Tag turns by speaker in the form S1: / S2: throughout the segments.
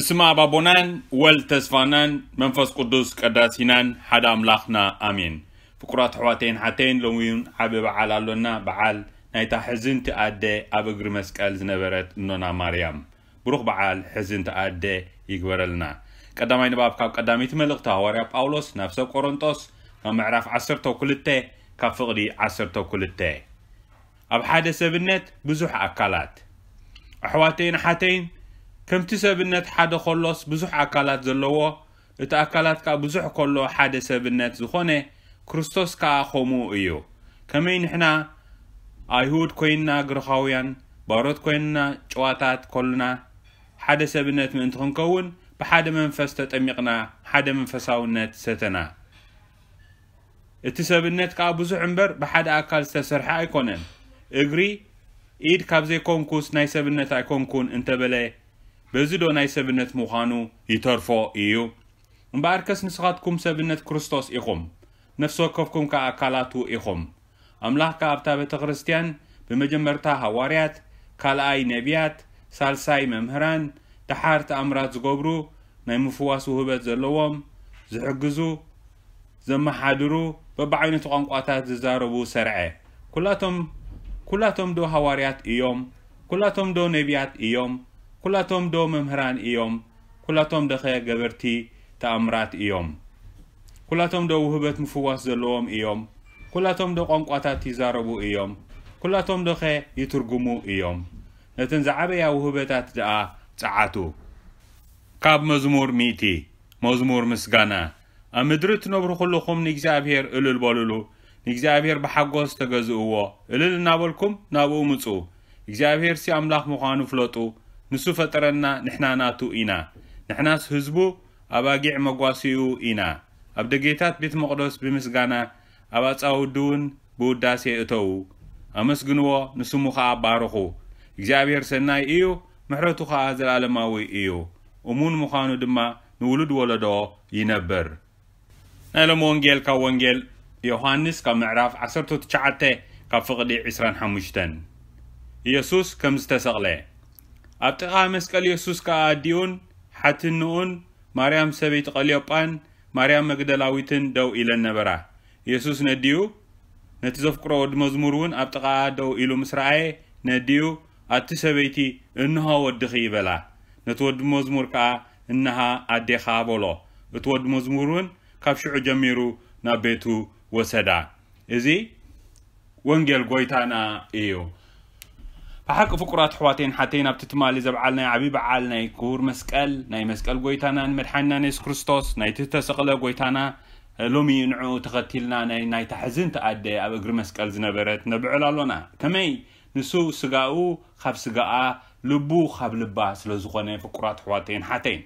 S1: ብስማ ባቦናን ወል ተስፋናን መንፈስ ቅዱስ ቀዳሲናን ሓደ ኣምላኽና ኣሜን ፍቁራት ኣሕዋተይን ሓተይን ሎሚ እውን ዓብ በዓል ኣሎና በዓል ናይታ ሕዝንቲ ኣደ ኣብ እግሪ መስቀል ዝነበረት እኖና ማርያም ብሩኽ በዓል ሕዝንቲ ኣደ ይግበረልና ቀዳማይ ንባብ ካብ ቀዳሚት መልእኽቲ ሃዋርያ ጳውሎስ ናብ ሰብ ቆሮንጦስ ካብ ምዕራፍ 12 ካብ ፍቕዲ 12 ኣብ ሓደ ሰብነት ብዙሕ ኣካላት ኣሕዋተይን ሓተይን ከምቲ ሰብነት ሓደ ኸሎስ ብዙሕ ኣካላት ዘለዎ እቲ ኣካላት ከዓ ብዙሕ ከሎ ሓደ ሰብነት ዝኾነ ክርስቶስ ከዓ ከምኡ እዩ ከመይ ንሕና ኣይሁድ ኮይንና ግርኻውያን ባሮት ኮይንና ጨዋታት ከሉና ሓደ ሰብነት ምእንቲ ክንከውን ብሓደ መንፈስ ተጠሚቕና ሓደ መንፈሳውነት ሰተና እቲ ሰብነት ከዓ ብዙሕ እምበር ብሓደ ኣካል ዝተሰርሐ ኣይኮነን እግሪ ኢድ ካብ ዘይኮንኩስ ናይ ሰብነት ኣይኮንኩን እንተበለ በዚ ዶ ናይ ሰብነት ምዃኑ ይተርፎ እዩ እምበኣር ከስ ንስኻትኩም ሰብነት ክርስቶስ ኢኹም ነፍሲ ወከፍኩም ከዓ ኣካላቱ ኢኹም ኣምላኽ ካ ኣብታ ቤተ ክርስትያን ብመጀመርታ ሃዋርያት ካልኣይ ነቢያት ሳልሳይ መምህራን ተሓር ተኣምራት ዝገብሩ ናይ ምፍዋስ ውህበት ዘለዎም ዝሕግዙ ዘመሓድሩ በብዓይነቱ ቋንቋታት ዝዛረቡ ሰርዐ ኩላቶም ኩላቶም ዶ ሃዋርያት እዮም ኩላቶም ዶ ነቢያት እዮም ኩላቶም ዶ መምህራን እዮም ኩላቶም ደ ኸ ገበርቲ ተኣምራት እዮም ኩላቶም ዶ ውህበት ምፍዋስ ዘለዎም እዮም ኩላቶም ዶ ቋንቋታት ይዛረቡ እዮም ኩላቶም ዶ ኸ ይትርጉሙ እዮም ነተን ዝዓበያ ውህበታት ደኣ ፀዓቱ ካብ መዝሙር ሚእቲ መዝሙር ምስጋና ኣብ ምድሪ እትነብሩ ኩልኹም ንእግዚኣብሔር እልል በልሉ ንእግዚኣብሔር ብሓጎስ ተገዝእዎ እልል እናበልኩም ናብኡ ምፁ እግዚኣብሔር ሲ ኣምላኽ ምዃኑ ፍለጡ ንሱ ፈጠረና ንሕና ናቱ ኢና ንሕናስ ህዝቡ ኣባጊዕ መጓሲኡ ኢና ኣብ ደጌታት ቤት መቕደስ ብምስጋና ኣብ ኣፃውዱ እውን ብውዳሴ እተዉ ኣመስግንዎ ንስሙ ከዓ ባርኹ እግዚኣብሔር ሰናይ እዩ ምሕረቱ ከዓ ዘለኣለማዊ እዩ እሙን ምዃኑ ድማ ንውሉድ ወለዶ ይነብር ናይ ሎም ወንጌል ካብ ወንጌል ዮሃንስ ካብ ምዕራፍ 19 ካብ ፍቕዲ 25 ኢየሱስ ከም ዝተሰቕለ ኣብ ጥቓ መስቀል የሱስ ከዓ ኣዲኡን ሓትንኡን ማርያም ሰበይቲ ቀልዮጳን ማርያም መግደላዊትን ደው ኢለን ነበራ የሱስ ነዲኡ ነቲ ዘፍቅሮ ወዲ መዝሙር እውን ኣብ ጥቓ ደው ኢሉ ምስ ረኣየ ነዲኡ ኣቲ ሰበይቲ እንሆ ወድኺ ይበላ ነቲ ወዲ መዝሙር ከዓ እናሃ ኣዴኻ በሎ እቲ ወዲ መዝሙር እውን ካብ ሽዑ ጀሚሩ ናብ ቤቱ ወሰዳ እዚ ወንጌል ጎይታና እዩ حق فقرات حواتين حتينا بتتمالي زبعالنا عبيب عالنا يكور مسكال ناي مسكال قويتانا نمرحنا نيس كريستوس ناي تتسقل قويتانا لومي ينعو تغتيلنا ناي ناي تحزن تقدي أب اقر مسكال زنبرت نبعو لالونا كمي نسو سقاو خاب سقاء لبو خاب لبا سلزغنا فقرات حواتين حتين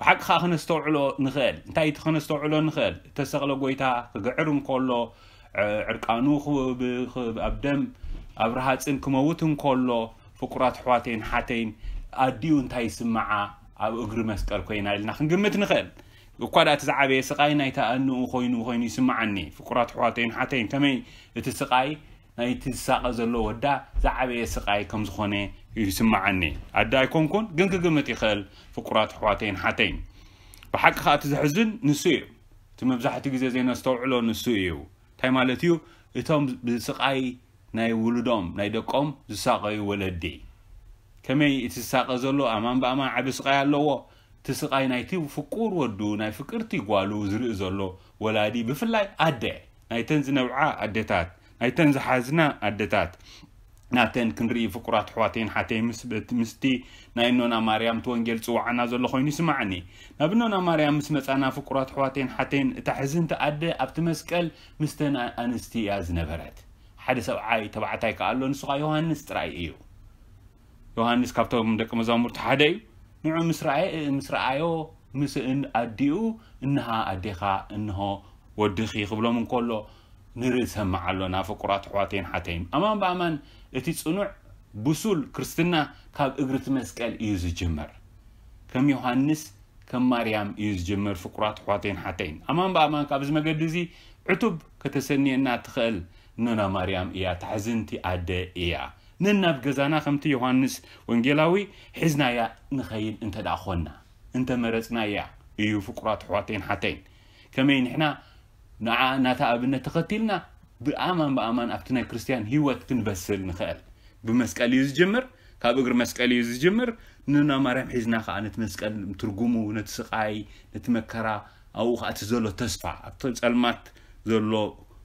S1: بحق خا خنستو علو نخيل انتاي تخنستو علو نخيل تسقل قويتا قعرن كولو عرقانو خوب خوب أبدم ኣብ ረሃፅን ክመውት እንከሎ ፍቁራት ኣሕዋተይን ሓተይን ኣድዩ እንታይ ይስምዓ ኣብ እግሪ መስቀል ኮይና ኢልና ክንግምት ንኽእል እኳ ዳ እቲ ዝዓበየ ስቃይ ናይቲ ኣንኡ ኮይኑ ኮይኑ ይስምዓኒ ፍቁራት ኣሕዋተይን ሓተይን ከመይ እቲ ስቃይ ናይቲ ዝሳቐ ዘሎ ወዳ ዝዓበየ ስቃይ ከም ዝኾነ ይስምዓኒ ኣዳ ኣይኮንኩን ግን ክግምት ይኽእል ፍቁራት ኣሕዋተይን ሓተይን ብሓቂ ከዓ እቲ ዘሕዝን ንሱ እዩ እቲ መብዛሕትኡ ግዜ ዜና ዝተውዕሎ ንሱ እዩ እንታይ ማለት እዩ እቶም ብስቃይ ናይ ውሉዶም ናይ ደቆም ዝሳቀዩ ወለዲ ከመይ እቲ ዝሳቀ ዘሎ ኣማን ብኣማን ዓብ ስቃይ ኣለዎ እቲ ስቃይ ናይቲ ፍቁር ወዱ ናይ ፍቅርቲ ጓሉ ዝርኢ ዘሎ ወላዲ ብፍላይ ኣደ ናይተን ዝነብዓ ኣዴታት ናይተን ዝሓዝና ኣዴታት ናተን ክንርኢ ፍቁራት ኣሕዋተይን ሓተይ ምስቲ ናይ ኖና ማርያም እቲ ወንጌል ፅዋዕና ዘሎ ኮይኑ ይስማዕኒ ናብ ኖና ማርያም ምስ መፃና ፍቁራት ኣሕዋተይን ሓተይን እታ ሕዝንቲ ኣደ ኣብቲ መስቀል ምስተን ኣንስቲ እያ ዝነበረት ሓደ ሰብዓይ ተባዕታይ ከዓ ኣሎ ንሱ ከዓ ዮሃንስ ጥራይ እዩ ዮሃንስ ካብቶም ደቂ መዛሙርቲ ሓደ እዩ ንዑ ምስ ረኣዮ ምስ ኣዲኡ እንሃ ኣዴኻ እንሆ ወድኺ ክብሎም እንከሎ ንርኢ ሰማዕ ኣሎ ናብ ፍቁራት ኣሕዋተይን ሓተይን ኣማን ብኣማን እቲ ፅኑዕ ብሱል ክርስትና ካብ እግሪ ቲ መስቀል እዩ ዝጅመር ከም ዮሃንስ ከም ማርያም እዩ ዝጀመር ፍቁራት ኣሕዋተይን ሓተይን ኣማን ብኣማን ካብዚ መገዲ እዚ ዕቱብ ከተሰኒየና ትኽእል ንና ማርያም እያ ታሕዝንቲ ኣደ እያ ንናብ ገዛና ከምቲ ዮሃንስ ወንጌላዊ ሒዝናያ ንኸይድ እንተ ደኣ ኾንና እንተመረፅና እያ እዩ ፍቁራት ኣሕዋተይን ሓተይን ከመይ ንሕና ንዓ ናታ ኣብነት ተኸቲልና ብኣማን ብኣማን ኣብቲ ናይ ክርስትያን ሂወት ክንበስል ንኽእል ብመስቀል እዩ ዝጅምር ካብ እግሪ መስቀል እዩ ዝጅምር ንና ማርያም ሒዝና ከዓ ነቲ መስቀል ትርጉሙ ነቲ ስቃይ ነቲ መከራ ኣብኡ ከዓ እቲ ዘሎ ተስፋ ኣብቲ ፀልማት ዘሎ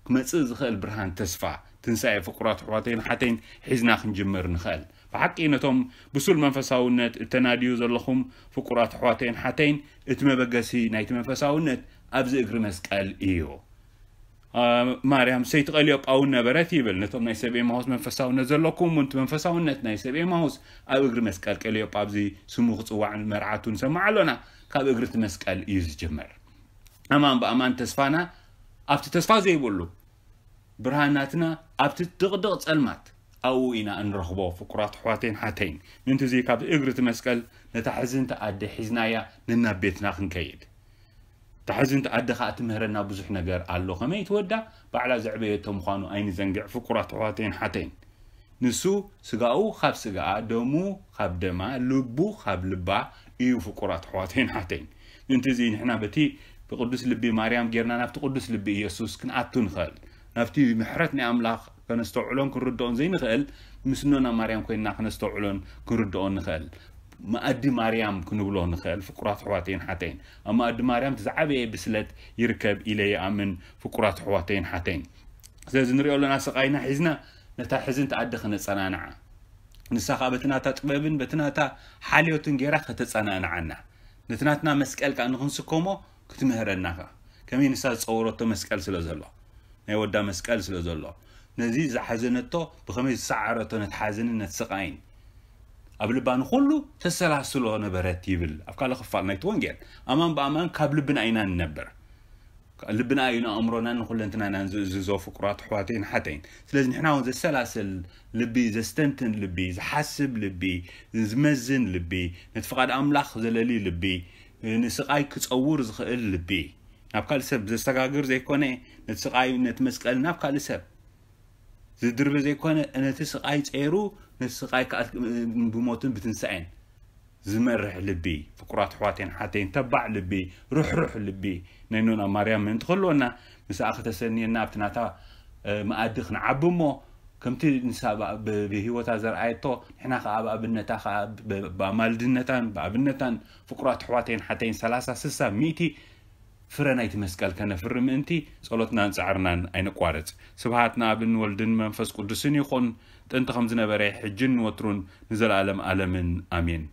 S1: ክመፅእ ዝኽእል ብርሃን ተስፋ ትንሳኤ ፍቁራት ኣሕዋተይን ሓተይን ሒዝና ክንጅምር ንኽእል ብሓቂ ነቶም ብሱል መንፈሳውነት እተናድዩ ዘለኹም ፍቁራት ኣሕዋተይን ሓተይን እቲ መበገሲ ናይቲ መንፈሳውነት ኣብዚ እግሪ መስቀል እዩ ማርያም ሰይትቐልዮ ጳውን ነበረት ይብል ነቶም ናይ ሰብ ኤማውስ መንፈሳውነት ዘለኩም እንቲ መንፈሳውነት ናይ ሰብ ኤማውስ ኣብ እግሪ መስቀል ቀልዮ ኣብዚ ስሙ ክፅዋዕ መርዓቱ ንሰማዕ ኣሎና ካብ እግሪ እቲ መስቀል እዩ ዝጀመር ኣማን ብኣማን ተስፋና أبت تصفى زي بولو برهاناتنا أبت تغدغ تسلمات أو إنا أن رغبو فكرات حواتين حاتين من تزي كاب إغر تمسكال نتحزن تأدي حزنايا ننا بيتنا خنكايد تحزن تأدي خاة مهرنا بزح نقر ألو خمي تودا بعلا زعبية تمخانو أين زنقع فكرات حواتين حاتين نسو سقاو خاب سقاء دومو خاب دما لبو خاب لبا إيو فكرات حواتين حاتين من تزي نحنا بتي بقدس لبي مريم جيرنا نفت قدس لبي يسوس كن أتون خل نفتي محرتني أملاق كن استوعلون كن ردون زين خل مسنونا مريم كن نحن استوعلون كن ردون خل ما أدي مريم كن بلوه نخل فكرات حواتين حتين أما أدي مريم تزعبي بسلت يركب إلي أمن فكرات حواتين حتين زين نري أولنا سقينا حزنا نتحزن تعدخنا صنانعة نسخة بتناتا تقبابن بتناتا حاليوتن جيرا خطة صنانعنا نتناتنا مسكال كأنه هنسكومو كتمهر النكا كم ينسال صورته مسكال سلزلا نيو دا مسكال سلزلا نزي زحزنته بخميس سعرته نتحزن نتسقين قبل بان خلو تسلع سلو نبرت يبل أفكار خفال نيت وانجل أمان بأمان قبل بن أين النبر قبل بن أين أمرنا نخل أنتنا نز زوف كرات حواتين حتين فلازم نحنا ونز سلاسل لبي زستنتن لبي زحسب لبي زمزن لبي نتفقد أملاخ زلالي لبي نسقاي كتصور زخل لبي نبقال سب زستقاقر زي كوني نتسقاي نتمسقال نبقال سب زدرب زي كوني نتسقاي تعيرو نتسقاي كأت بموتن بتنسعين زمرح لبي فكرات حواتين حاتين تبع لبي روح روح لبي نينونا مريم من تخلونا مساء اختسنينا بتناتا مقادخ نعبمو ከምቲ ንሳ ብሂወታ ዘርኣየቶ ንሕና ከዓ ብኣብነታ ከዓ ብኣማልድነታን ብኣብነታን ፍቁራት ኣሕዋተይን ሓተይን 3 30 60 ሚእቲ ፍረ ናይቲ መስቀል ከነፍሪ ምእንቲ ጸሎትናን ፃዕርናን ኣይነቋረፅ ስብሃት ንኣብን ወልድን መንፈስ ቅዱስን ይኹን ጥንቲ ከም ዝነበረ ሕጅን ንወትሩን ንዘለኣለም ኣለምን ኣሜን